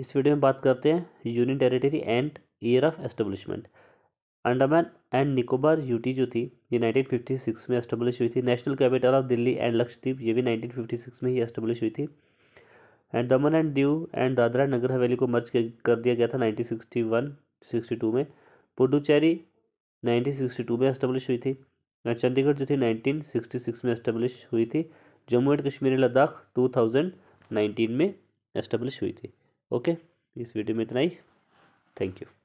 इस वीडियो में बात करते हैं union territory and year of establishment Andaman and Nicobar UT जो थी ये 1956 में एस्टेब्लिश हुई थी national capital of Delhi and Lakshadweep ये भी 1956 में ही एस्टेब्लिश हुई थी and Daman and Diu and Dadra Nagar Haveli को मर्ज कर दिया गया था 1961 62 में पुडुचेरी 1962 में एस्टेब्लिश हुई थी एंड चंडीगढ़ जो थी नाइनटीन में एस्टेब्लिश हुई थी जम्मू एंड कश्मीर लद्दाख टू में एस्टेब्लिश हुई थी ओके इस वीडियो में इतना ही थैंक यू